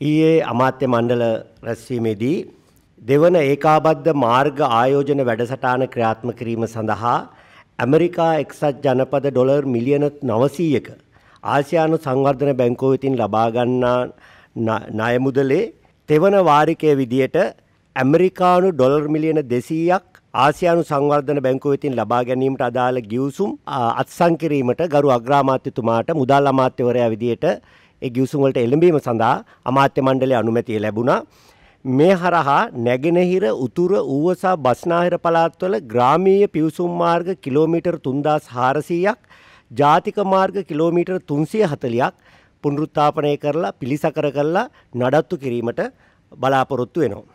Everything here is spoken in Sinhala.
ඊයේ අමාත්‍ය මණ්ඩල රැස්වීමේදී දෙවන ඒකාබද්ධ මාර්ග ආයෝජන වැඩසටාන ක්‍රියාත්මක කිරීම සඳහා ඇමරිකා එක්සත් ජනපද ඩොලර් මිලියන 900ක ආසියානු සංවර්ධන බැංකුව වෙතින් ලබා ගන්නා ණය මුදලේ තෙවන වාරිකයේ විදියට ඇමරිකානු ඩොලර් මිලියන 200ක් ආසියානු සංවර්ධන බැංකුව වෙතින් ලබා ගැනීමට අදාළ ගිවිසුම් අත්සන් කිරීමට ගරු අග්‍රාමාත්‍යතුමාට මුදල් අමාත්‍යවරයා විදියට ඒ ගිවිසුම් වලට එළඹීම සඳහා අමාත්‍ය මණ්ඩලයේ අනුමැතිය ලැබුණා. මේ හරහා නැගෙනහිර උතුර ඌවසා බස්නාහිර පළාත්වල ග්‍රාමීය පිවිසුම් මාර්ග කිලෝමීටර් 3400ක් ජාතික මාර්ග කිලෝමීටර් 340ක් පුනරුත්ථාපනය කරලා පිළිසකර කරලා නඩත්තු කිරීමට බලාපොරොත්තු වෙනවා.